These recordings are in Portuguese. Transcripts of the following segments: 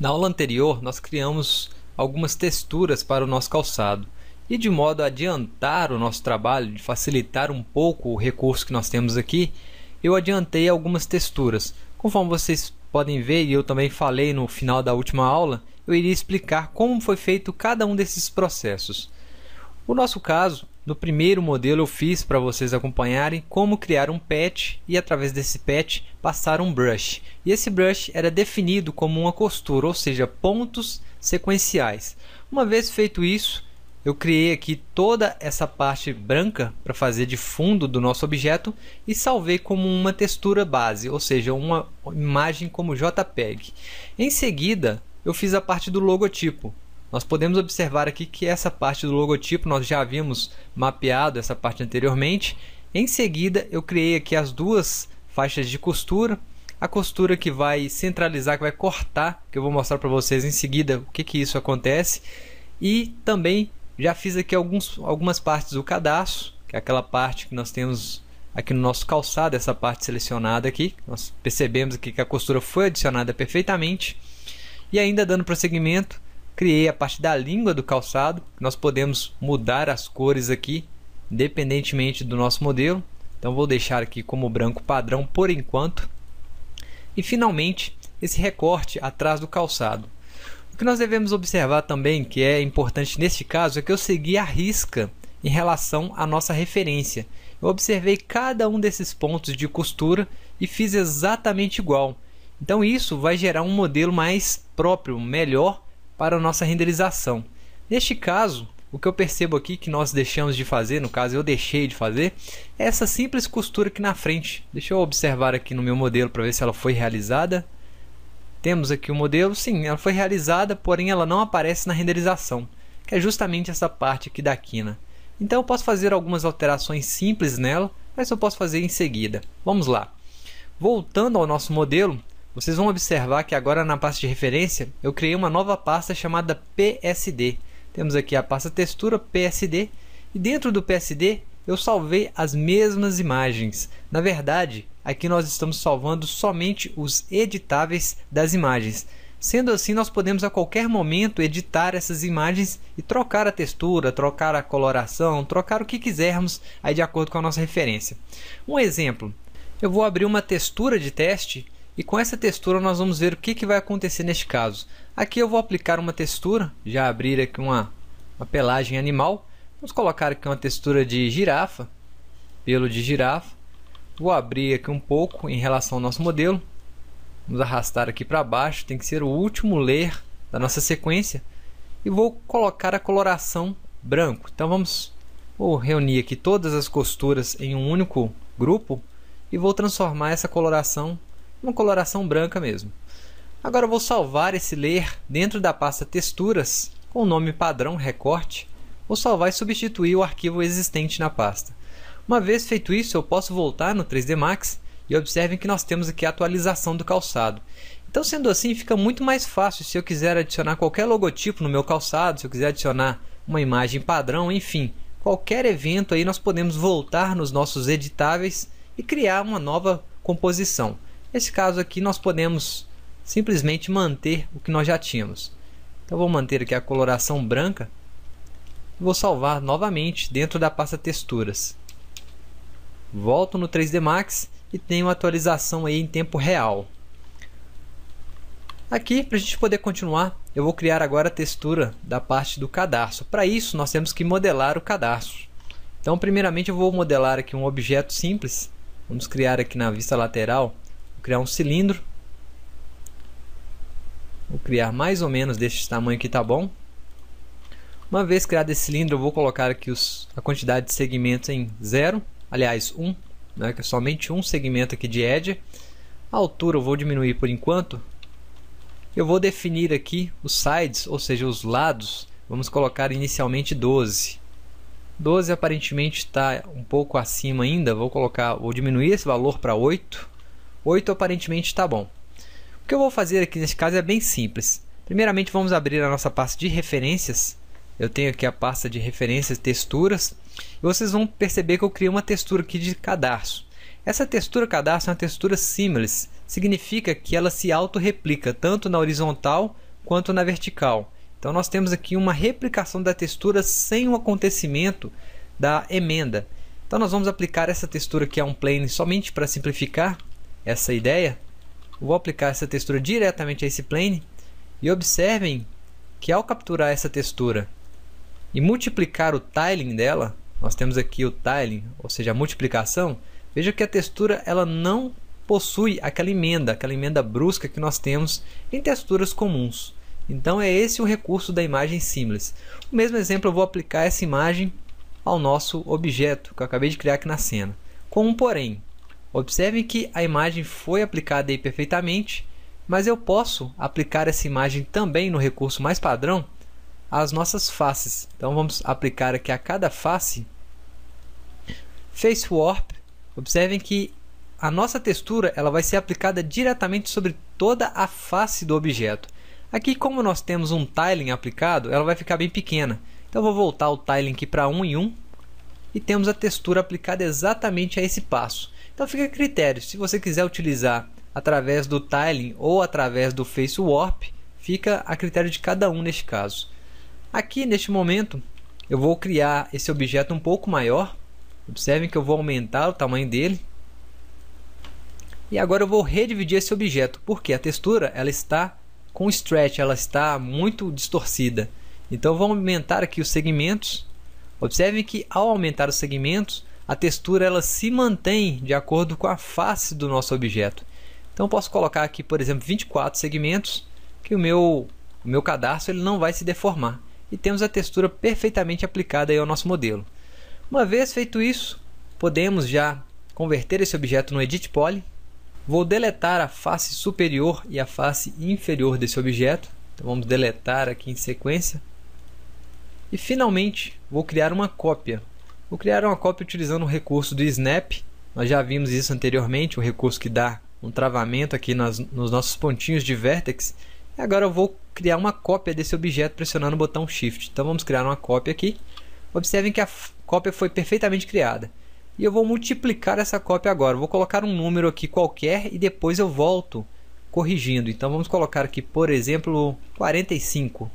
Na aula anterior, nós criamos algumas texturas para o nosso calçado. E de modo a adiantar o nosso trabalho, de facilitar um pouco o recurso que nós temos aqui, eu adiantei algumas texturas. Conforme vocês podem ver, e eu também falei no final da última aula, eu iria explicar como foi feito cada um desses processos. O nosso caso no primeiro modelo eu fiz para vocês acompanharem como criar um patch e através desse patch passar um brush. E esse brush era definido como uma costura, ou seja, pontos sequenciais. Uma vez feito isso, eu criei aqui toda essa parte branca para fazer de fundo do nosso objeto e salvei como uma textura base, ou seja, uma imagem como JPEG. Em seguida, eu fiz a parte do logotipo. Nós podemos observar aqui que essa parte do logotipo nós já havíamos mapeado essa parte anteriormente. Em seguida, eu criei aqui as duas faixas de costura. A costura que vai centralizar, que vai cortar, que eu vou mostrar para vocês em seguida o que, que isso acontece. E também já fiz aqui alguns, algumas partes do cadastro, que é aquela parte que nós temos aqui no nosso calçado, essa parte selecionada aqui. Nós percebemos aqui que a costura foi adicionada perfeitamente. E ainda dando prosseguimento, Criei a parte da língua do calçado, nós podemos mudar as cores aqui, independentemente do nosso modelo. Então vou deixar aqui como branco padrão por enquanto. E finalmente, esse recorte atrás do calçado. O que nós devemos observar também, que é importante neste caso, é que eu segui a risca em relação à nossa referência. Eu observei cada um desses pontos de costura e fiz exatamente igual. Então isso vai gerar um modelo mais próprio, melhor para a nossa renderização. Neste caso, o que eu percebo aqui que nós deixamos de fazer, no caso eu deixei de fazer, é essa simples costura aqui na frente. Deixa eu observar aqui no meu modelo para ver se ela foi realizada. Temos aqui o um modelo, sim, ela foi realizada, porém ela não aparece na renderização, que é justamente essa parte aqui da quina. Então eu posso fazer algumas alterações simples nela, mas eu posso fazer em seguida. Vamos lá. Voltando ao nosso modelo, vocês vão observar que agora na pasta de referência eu criei uma nova pasta chamada PSD. Temos aqui a pasta textura PSD e dentro do PSD eu salvei as mesmas imagens. Na verdade, aqui nós estamos salvando somente os editáveis das imagens. Sendo assim, nós podemos a qualquer momento editar essas imagens e trocar a textura, trocar a coloração, trocar o que quisermos aí de acordo com a nossa referência. Um exemplo, eu vou abrir uma textura de teste e com essa textura nós vamos ver o que, que vai acontecer neste caso. Aqui eu vou aplicar uma textura, já abrir aqui uma, uma pelagem animal. Vamos colocar aqui uma textura de girafa, pelo de girafa. Vou abrir aqui um pouco em relação ao nosso modelo. Vamos arrastar aqui para baixo, tem que ser o último layer da nossa sequência. E vou colocar a coloração branco. Então vamos vou reunir aqui todas as costuras em um único grupo e vou transformar essa coloração uma coloração branca mesmo. Agora vou salvar esse layer dentro da pasta texturas com o nome padrão recorte, vou salvar e substituir o arquivo existente na pasta. Uma vez feito isso, eu posso voltar no 3D Max e observem que nós temos aqui a atualização do calçado. Então, sendo assim, fica muito mais fácil se eu quiser adicionar qualquer logotipo no meu calçado, se eu quiser adicionar uma imagem padrão, enfim, qualquer evento aí nós podemos voltar nos nossos editáveis e criar uma nova composição. Nesse caso aqui nós podemos simplesmente manter o que nós já tínhamos. Então vou manter aqui a coloração branca. Vou salvar novamente dentro da pasta texturas. Volto no 3D Max e tenho atualização aí em tempo real. Aqui, para a gente poder continuar, eu vou criar agora a textura da parte do cadarço. Para isso, nós temos que modelar o cadarço. Então, primeiramente, eu vou modelar aqui um objeto simples. Vamos criar aqui na vista lateral Vou criar um cilindro. Vou criar mais ou menos deste tamanho que tá bom. Uma vez criado esse cilindro, eu vou colocar aqui os, a quantidade de segmentos em 0, aliás 1, um, né, que é somente um segmento aqui de edge. A altura eu vou diminuir por enquanto. Eu vou definir aqui os sides, ou seja, os lados. Vamos colocar inicialmente 12. 12 aparentemente está um pouco acima ainda. Vou colocar, vou diminuir esse valor para 8. 8 aparentemente está bom. O que eu vou fazer aqui nesse caso é bem simples. Primeiramente vamos abrir a nossa pasta de referências. Eu tenho aqui a pasta de referências texturas. E vocês vão perceber que eu criei uma textura aqui de cadarço. Essa textura cadastro é uma textura seamless, significa que ela se auto-replica tanto na horizontal quanto na vertical. Então nós temos aqui uma replicação da textura sem o acontecimento da emenda. Então nós vamos aplicar essa textura aqui a um plane somente para simplificar essa ideia, vou aplicar essa textura diretamente a esse plane e observem que ao capturar essa textura e multiplicar o tiling dela, nós temos aqui o tiling, ou seja, a multiplicação, veja que a textura ela não possui aquela emenda, aquela emenda brusca que nós temos em texturas comuns. Então é esse o recurso da imagem simples. O mesmo exemplo eu vou aplicar essa imagem ao nosso objeto que eu acabei de criar aqui na cena. Com um porém, Observe que a imagem foi aplicada aí perfeitamente, mas eu posso aplicar essa imagem também no recurso mais padrão às nossas faces. Então vamos aplicar aqui a cada face Face Warp. Observem que a nossa textura ela vai ser aplicada diretamente sobre toda a face do objeto. Aqui, como nós temos um tiling aplicado, ela vai ficar bem pequena. Então vou voltar o tiling aqui para 1 um em 1 um, e temos a textura aplicada exatamente a esse passo. Então fica a critério, se você quiser utilizar através do tiling ou através do face warp, fica a critério de cada um neste caso. Aqui neste momento eu vou criar esse objeto um pouco maior. Observem que eu vou aumentar o tamanho dele. E agora eu vou redividir esse objeto, porque a textura ela está com stretch, ela está muito distorcida. Então vou aumentar aqui os segmentos. Observem que ao aumentar os segmentos, a textura ela se mantém de acordo com a face do nosso objeto. Então posso colocar aqui, por exemplo, 24 segmentos, que o meu, o meu cadastro ele não vai se deformar. E temos a textura perfeitamente aplicada ao nosso modelo. Uma vez feito isso, podemos já converter esse objeto no Edit Poly. Vou deletar a face superior e a face inferior desse objeto. Então vamos deletar aqui em sequência. E finalmente, vou criar uma cópia Vou criar uma cópia utilizando o recurso do snap. Nós já vimos isso anteriormente, o um recurso que dá um travamento aqui nas, nos nossos pontinhos de vertex. E agora eu vou criar uma cópia desse objeto pressionando o botão Shift. Então vamos criar uma cópia aqui. Observem que a cópia foi perfeitamente criada. E eu vou multiplicar essa cópia agora. Vou colocar um número aqui qualquer e depois eu volto corrigindo. Então vamos colocar aqui, por exemplo, 45.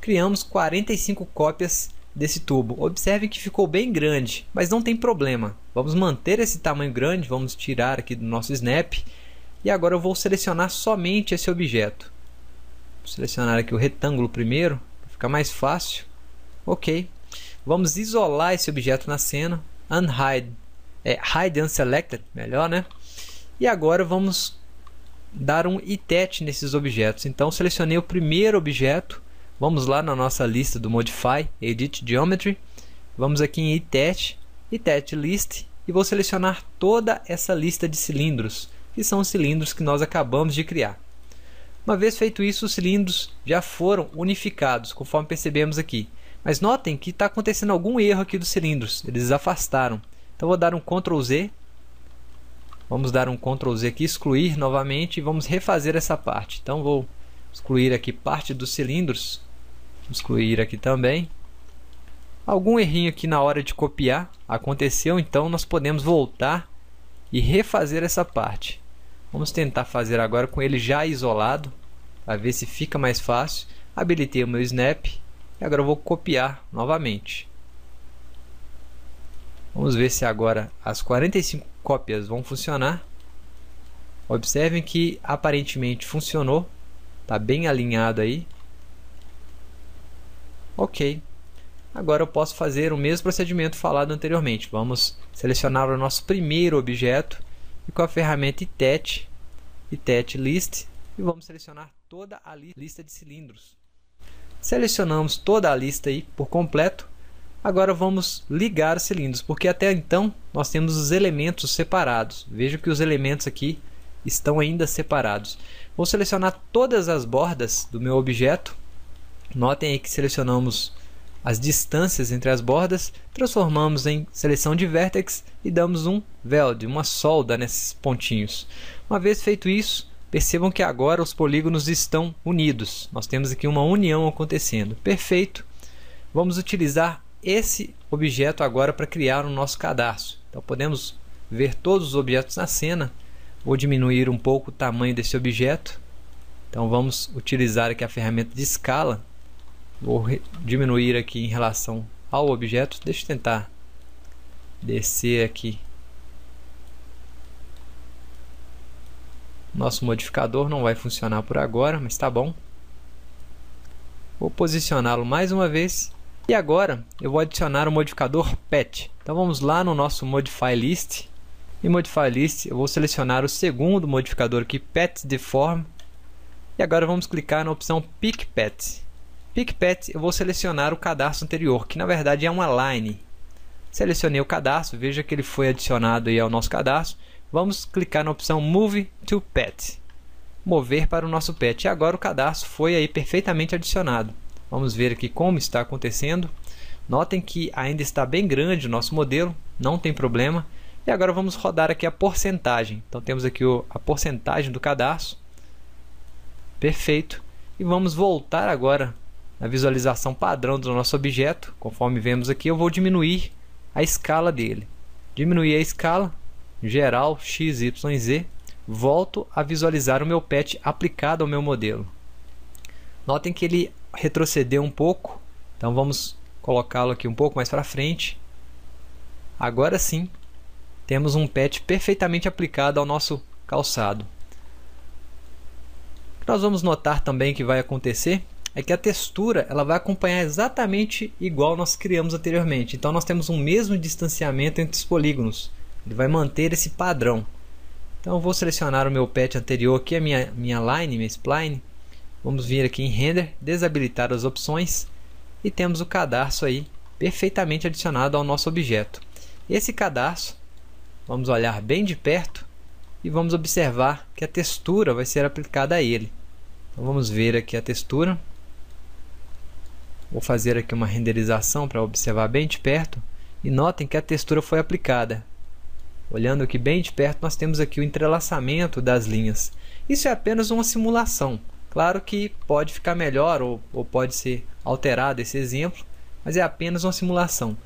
Criamos 45 cópias desse tubo. Observe que ficou bem grande, mas não tem problema. Vamos manter esse tamanho grande, vamos tirar aqui do nosso snap. E agora eu vou selecionar somente esse objeto. Vou selecionar aqui o retângulo primeiro, para ficar mais fácil. Ok. Vamos isolar esse objeto na cena. Unhide, é, hide unselected, melhor né? E agora vamos dar um itet nesses objetos. Então selecionei o primeiro objeto Vamos lá na nossa lista do Modify, Edit Geometry. Vamos aqui em Itet, Itet List e vou selecionar toda essa lista de cilindros, que são os cilindros que nós acabamos de criar. Uma vez feito isso, os cilindros já foram unificados, conforme percebemos aqui. Mas notem que está acontecendo algum erro aqui dos cilindros, eles afastaram. Então vou dar um Ctrl Z, vamos dar um Ctrl Z aqui, excluir novamente e vamos refazer essa parte. Então vou excluir aqui parte dos cilindros excluir aqui também. Algum errinho aqui na hora de copiar aconteceu, então nós podemos voltar e refazer essa parte. Vamos tentar fazer agora com ele já isolado, a ver se fica mais fácil. Habilitei o meu snap e agora vou copiar novamente. Vamos ver se agora as 45 cópias vão funcionar. Observem que aparentemente funcionou, está bem alinhado aí. Ok. Agora eu posso fazer o mesmo procedimento falado anteriormente. Vamos selecionar o nosso primeiro objeto e com a ferramenta ITET, ITET List, e vamos selecionar toda a li lista de cilindros. Selecionamos toda a lista aí por completo. Agora vamos ligar os cilindros, porque até então nós temos os elementos separados. Veja que os elementos aqui estão ainda separados. Vou selecionar todas as bordas do meu objeto Notem aí que selecionamos as distâncias entre as bordas, transformamos em seleção de vértex e damos um weld, uma solda nesses pontinhos. Uma vez feito isso, percebam que agora os polígonos estão unidos. Nós temos aqui uma união acontecendo. Perfeito. Vamos utilizar esse objeto agora para criar o nosso cadastro. Então podemos ver todos os objetos na cena. Vou diminuir um pouco o tamanho desse objeto. Então vamos utilizar aqui a ferramenta de escala Vou diminuir aqui em relação ao objeto. Deixa eu tentar descer aqui. Nosso modificador não vai funcionar por agora, mas tá bom. Vou posicioná-lo mais uma vez. E agora eu vou adicionar o modificador pet. Então vamos lá no nosso modify list. Em modify list eu vou selecionar o segundo modificador aqui, pet deform. E agora vamos clicar na opção pick pet. PicPet, eu vou selecionar o cadastro anterior, que na verdade é uma line. Selecionei o cadastro, veja que ele foi adicionado aí ao nosso cadastro. Vamos clicar na opção Move to Pet. Mover para o nosso pet. E agora o cadastro foi aí perfeitamente adicionado. Vamos ver aqui como está acontecendo. Notem que ainda está bem grande o nosso modelo, não tem problema. E agora vamos rodar aqui a porcentagem. Então temos aqui a porcentagem do cadastro. Perfeito. E vamos voltar agora na visualização padrão do nosso objeto, conforme vemos aqui, eu vou diminuir a escala dele. Diminuir a escala, geral, x, y, z, volto a visualizar o meu patch aplicado ao meu modelo. Notem que ele retrocedeu um pouco, então vamos colocá-lo aqui um pouco mais para frente. Agora sim, temos um patch perfeitamente aplicado ao nosso calçado. Nós vamos notar também que vai acontecer é que a textura ela vai acompanhar exatamente igual nós criamos anteriormente. Então nós temos um mesmo distanciamento entre os polígonos. Ele vai manter esse padrão. Então eu vou selecionar o meu patch anterior aqui, a minha, minha line, minha spline. Vamos vir aqui em render, desabilitar as opções e temos o cadarço aí perfeitamente adicionado ao nosso objeto. Esse cadarço, vamos olhar bem de perto e vamos observar que a textura vai ser aplicada a ele. Então vamos ver aqui a textura. Vou fazer aqui uma renderização para observar bem de perto e notem que a textura foi aplicada. Olhando aqui bem de perto, nós temos aqui o entrelaçamento das linhas. Isso é apenas uma simulação. Claro que pode ficar melhor ou, ou pode ser alterado esse exemplo, mas é apenas uma simulação.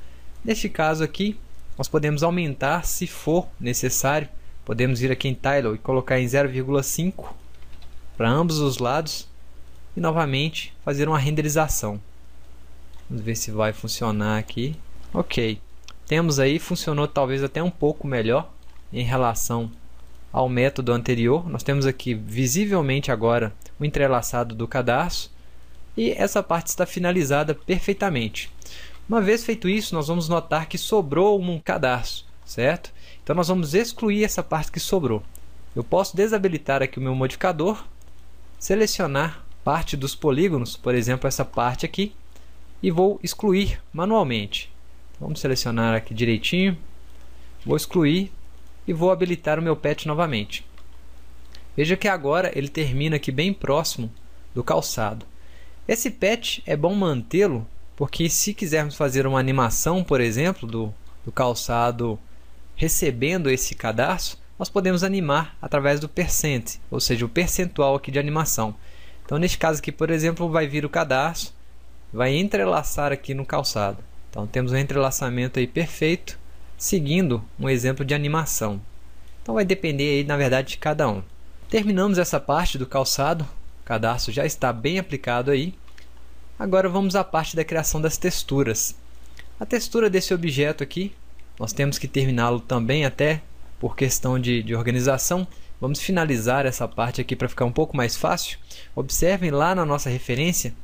Neste caso aqui, nós podemos aumentar se for necessário. Podemos ir aqui em Tile e colocar em 0,5 para ambos os lados e novamente fazer uma renderização. Vamos ver se vai funcionar aqui. Ok. Temos aí, funcionou talvez até um pouco melhor em relação ao método anterior. Nós temos aqui visivelmente agora o entrelaçado do cadastro e essa parte está finalizada perfeitamente. Uma vez feito isso, nós vamos notar que sobrou um cadastro, certo? Então nós vamos excluir essa parte que sobrou. Eu posso desabilitar aqui o meu modificador, selecionar parte dos polígonos, por exemplo, essa parte aqui, e vou excluir manualmente. Vamos selecionar aqui direitinho, vou excluir e vou habilitar o meu pet novamente. Veja que agora ele termina aqui bem próximo do calçado. Esse pet é bom mantê-lo, porque se quisermos fazer uma animação, por exemplo, do, do calçado recebendo esse cadastro, nós podemos animar através do percent, ou seja, o percentual aqui de animação. Então, neste caso aqui, por exemplo, vai vir o cadastro, vai entrelaçar aqui no calçado. Então temos um entrelaçamento aí perfeito, seguindo um exemplo de animação. Então vai depender aí, na verdade, de cada um. Terminamos essa parte do calçado, o cadastro já está bem aplicado aí. Agora vamos à parte da criação das texturas. A textura desse objeto aqui, nós temos que terminá-lo também até por questão de, de organização. Vamos finalizar essa parte aqui para ficar um pouco mais fácil. Observem lá na nossa referência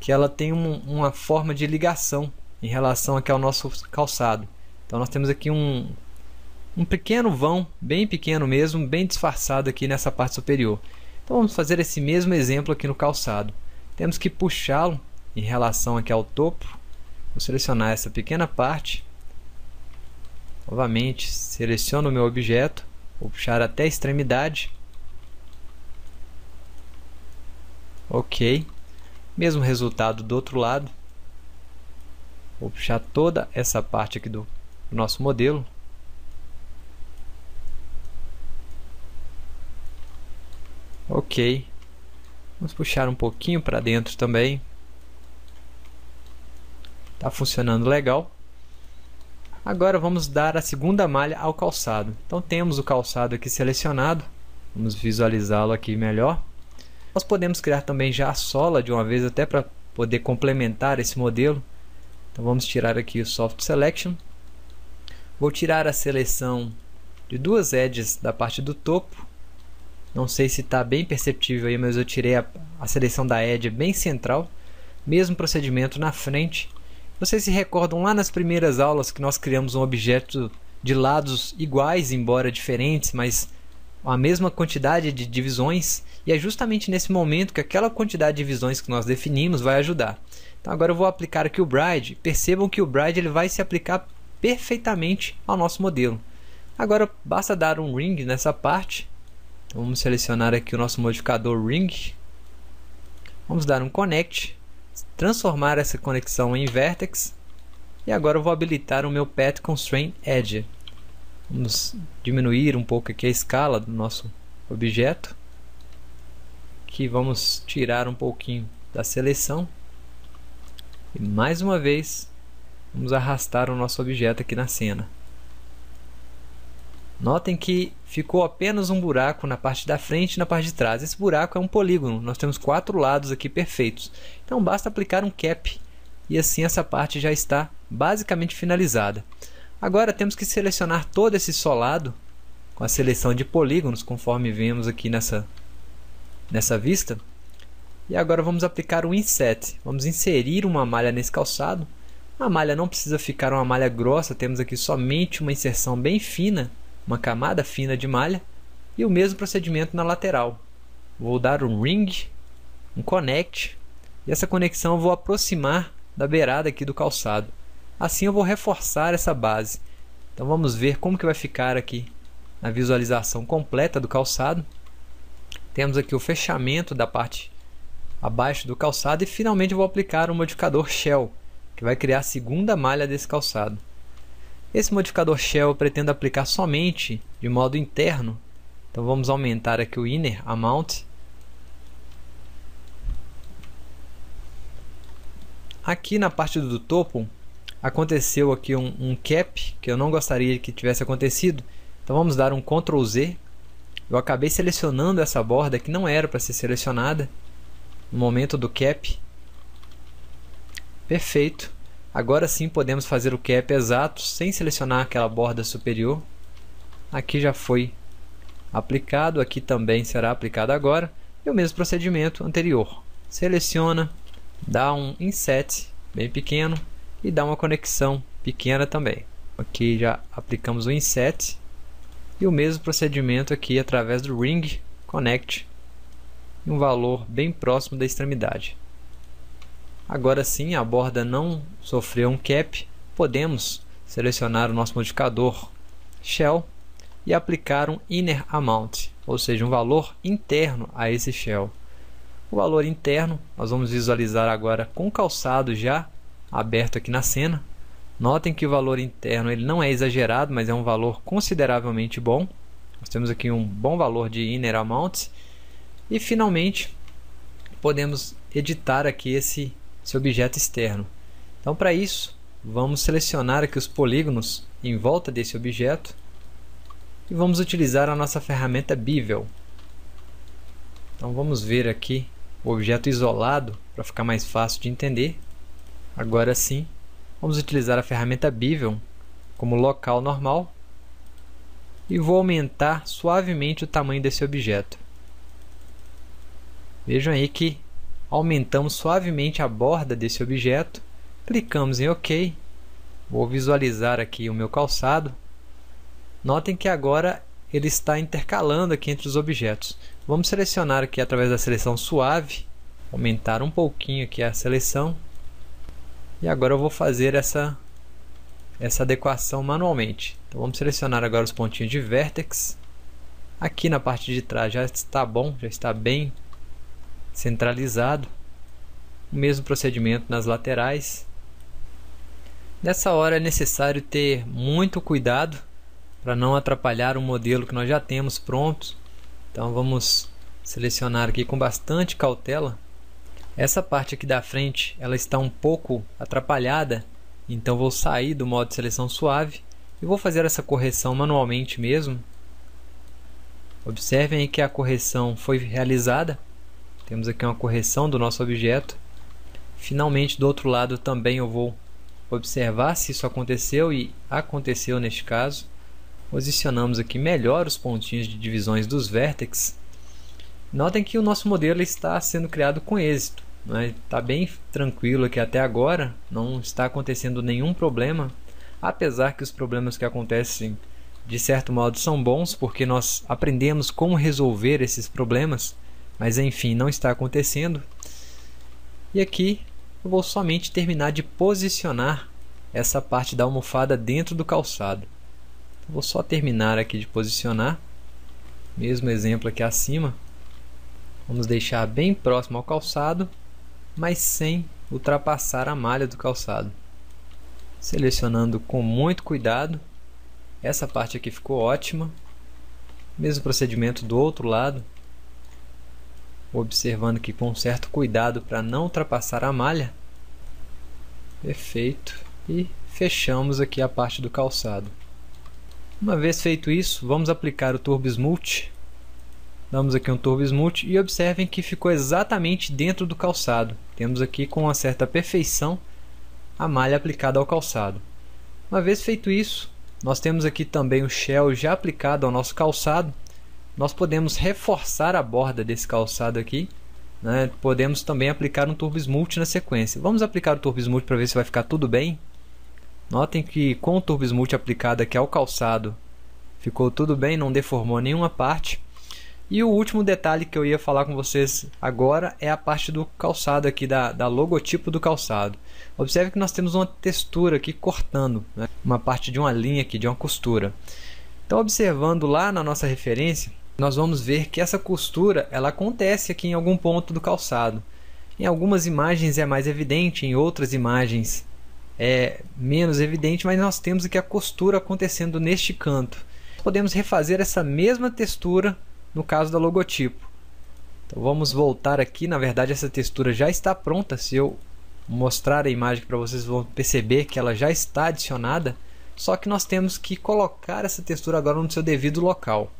que ela tem um, uma forma de ligação em relação aqui ao nosso calçado. Então nós temos aqui um, um pequeno vão, bem pequeno mesmo, bem disfarçado aqui nessa parte superior. Então vamos fazer esse mesmo exemplo aqui no calçado. Temos que puxá-lo em relação aqui ao topo. Vou selecionar essa pequena parte. Novamente, seleciono o meu objeto, vou puxar até a extremidade. Ok. Mesmo resultado do outro lado. Vou puxar toda essa parte aqui do nosso modelo. Ok. Vamos puxar um pouquinho para dentro também. Está funcionando legal. Agora vamos dar a segunda malha ao calçado. Então temos o calçado aqui selecionado. Vamos visualizá-lo aqui melhor. Nós podemos criar também já a sola de uma vez até para poder complementar esse modelo. Então vamos tirar aqui o Soft Selection. Vou tirar a seleção de duas edges da parte do topo. Não sei se está bem perceptível aí, mas eu tirei a, a seleção da edge bem central. Mesmo procedimento na frente. Vocês se recordam lá nas primeiras aulas que nós criamos um objeto de lados iguais, embora diferentes, mas a mesma quantidade de divisões, e é justamente nesse momento que aquela quantidade de divisões que nós definimos vai ajudar. Então agora eu vou aplicar aqui o Bride. Percebam que o Bride ele vai se aplicar perfeitamente ao nosso modelo. Agora basta dar um ring nessa parte. Vamos selecionar aqui o nosso modificador ring. Vamos dar um connect, transformar essa conexão em vertex. E agora eu vou habilitar o meu path constraint edge. Vamos diminuir um pouco aqui a escala do nosso objeto. Que vamos tirar um pouquinho da seleção. E mais uma vez, vamos arrastar o nosso objeto aqui na cena. Notem que ficou apenas um buraco na parte da frente e na parte de trás. Esse buraco é um polígono, nós temos quatro lados aqui perfeitos. Então basta aplicar um cap e assim essa parte já está basicamente finalizada. Agora temos que selecionar todo esse solado com a seleção de polígonos, conforme vemos aqui nessa, nessa vista. E agora vamos aplicar o inset. Vamos inserir uma malha nesse calçado. A malha não precisa ficar uma malha grossa, temos aqui somente uma inserção bem fina, uma camada fina de malha. E o mesmo procedimento na lateral. Vou dar um ring, um connect, e essa conexão eu vou aproximar da beirada aqui do calçado. Assim eu vou reforçar essa base. Então vamos ver como que vai ficar aqui a visualização completa do calçado. Temos aqui o fechamento da parte abaixo do calçado e finalmente vou aplicar o modificador Shell, que vai criar a segunda malha desse calçado. Esse modificador Shell eu pretendo aplicar somente de modo interno. Então vamos aumentar aqui o Inner Amount. Aqui na parte do topo aconteceu aqui um, um cap que eu não gostaria que tivesse acontecido. Então vamos dar um Ctrl Z. Eu acabei selecionando essa borda que não era para ser selecionada no momento do cap. Perfeito. Agora sim podemos fazer o cap exato sem selecionar aquela borda superior. Aqui já foi aplicado, aqui também será aplicado agora. E o mesmo procedimento anterior. Seleciona, dá um inset bem pequeno, e dá uma conexão pequena também. Aqui já aplicamos o inset e o mesmo procedimento aqui através do ring connect um valor bem próximo da extremidade. Agora sim, a borda não sofreu um cap, podemos selecionar o nosso modificador shell e aplicar um inner amount, ou seja, um valor interno a esse shell. O valor interno nós vamos visualizar agora com calçado já aberto aqui na cena. Notem que o valor interno ele não é exagerado, mas é um valor consideravelmente bom. Nós temos aqui um bom valor de inner amounts. E finalmente, podemos editar aqui esse, esse objeto externo. Então, para isso, vamos selecionar aqui os polígonos em volta desse objeto e vamos utilizar a nossa ferramenta Bevel. Então, vamos ver aqui o objeto isolado para ficar mais fácil de entender. Agora sim, vamos utilizar a ferramenta Bevel como local normal e vou aumentar suavemente o tamanho desse objeto. Vejam aí que aumentamos suavemente a borda desse objeto, clicamos em OK, vou visualizar aqui o meu calçado. Notem que agora ele está intercalando aqui entre os objetos. Vamos selecionar aqui através da seleção suave, aumentar um pouquinho aqui a seleção e agora eu vou fazer essa, essa adequação manualmente. Então vamos selecionar agora os pontinhos de vértex. Aqui na parte de trás já está bom, já está bem centralizado. O mesmo procedimento nas laterais. Nessa hora é necessário ter muito cuidado para não atrapalhar o modelo que nós já temos pronto. Então vamos selecionar aqui com bastante cautela essa parte aqui da frente, ela está um pouco atrapalhada, então vou sair do modo de seleção suave e vou fazer essa correção manualmente mesmo. Observem que a correção foi realizada. Temos aqui uma correção do nosso objeto. Finalmente, do outro lado também eu vou observar se isso aconteceu e aconteceu neste caso. Posicionamos aqui melhor os pontinhos de divisões dos vértices. Notem que o nosso modelo está sendo criado com êxito mas né? está bem tranquilo que até agora não está acontecendo nenhum problema, apesar que os problemas que acontecem de certo modo são bons porque nós aprendemos como resolver esses problemas, mas enfim, não está acontecendo. E aqui eu vou somente terminar de posicionar essa parte da almofada dentro do calçado. Vou só terminar aqui de posicionar. Mesmo exemplo aqui acima. Vamos deixar bem próximo ao calçado mas sem ultrapassar a malha do calçado. Selecionando com muito cuidado, essa parte aqui ficou ótima. Mesmo procedimento do outro lado, observando que com certo cuidado para não ultrapassar a malha. Perfeito. E fechamos aqui a parte do calçado. Uma vez feito isso, vamos aplicar o Turbo Smooth Damos aqui um turbo smooth e observem que ficou exatamente dentro do calçado. Temos aqui com uma certa perfeição a malha aplicada ao calçado. Uma vez feito isso, nós temos aqui também o shell já aplicado ao nosso calçado. Nós podemos reforçar a borda desse calçado aqui. Né? Podemos também aplicar um turbo smooth na sequência. Vamos aplicar o turbo smooth para ver se vai ficar tudo bem. Notem que com o turbo smooth aplicado aqui ao calçado, ficou tudo bem, não deformou nenhuma parte. E o último detalhe que eu ia falar com vocês agora é a parte do calçado aqui, da, da logotipo do calçado. Observe que nós temos uma textura aqui cortando, né? uma parte de uma linha aqui, de uma costura. Então, observando lá na nossa referência, nós vamos ver que essa costura ela acontece aqui em algum ponto do calçado. Em algumas imagens é mais evidente, em outras imagens é menos evidente, mas nós temos aqui a costura acontecendo neste canto. Podemos refazer essa mesma textura no caso da logotipo. Então vamos voltar aqui, na verdade essa textura já está pronta, se eu mostrar a imagem para vocês vão perceber que ela já está adicionada, só que nós temos que colocar essa textura agora no seu devido local.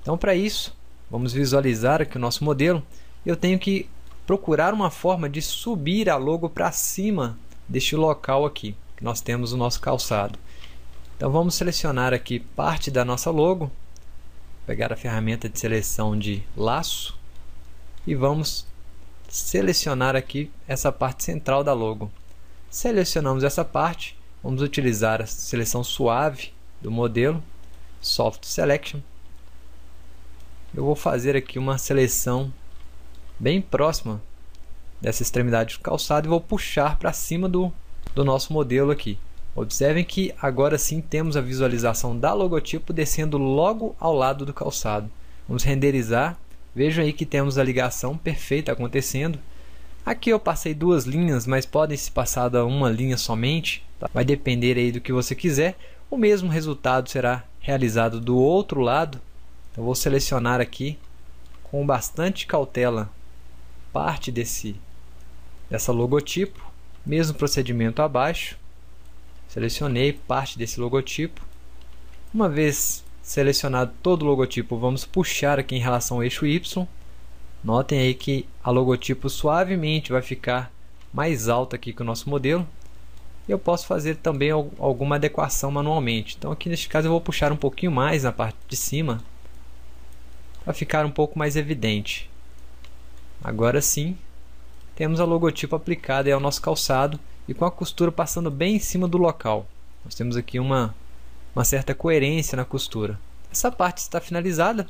Então para isso, vamos visualizar aqui o nosso modelo, eu tenho que procurar uma forma de subir a logo para cima deste local aqui, que nós temos o nosso calçado. Então vamos selecionar aqui parte da nossa logo, pegar a ferramenta de seleção de laço e vamos selecionar aqui essa parte central da logo. Selecionamos essa parte, vamos utilizar a seleção suave do modelo, Soft Selection. Eu vou fazer aqui uma seleção bem próxima dessa extremidade do calçado e vou puxar para cima do, do nosso modelo aqui. Observem que agora sim temos a visualização da logotipo descendo logo ao lado do calçado. Vamos renderizar. Vejam aí que temos a ligação perfeita acontecendo. Aqui eu passei duas linhas, mas podem se passar da uma linha somente. Tá? Vai depender aí do que você quiser. O mesmo resultado será realizado do outro lado. Eu então, vou selecionar aqui com bastante cautela parte desse dessa logotipo, mesmo procedimento abaixo. Selecionei parte desse logotipo. Uma vez selecionado todo o logotipo, vamos puxar aqui em relação ao eixo Y. Notem aí que a logotipo suavemente vai ficar mais alta aqui que o nosso modelo. E eu posso fazer também alguma adequação manualmente. Então aqui neste caso eu vou puxar um pouquinho mais na parte de cima para ficar um pouco mais evidente. Agora sim, temos a logotipo aplicada ao nosso calçado e com a costura passando bem em cima do local. Nós temos aqui uma, uma certa coerência na costura. Essa parte está finalizada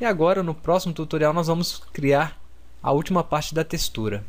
e agora no próximo tutorial nós vamos criar a última parte da textura.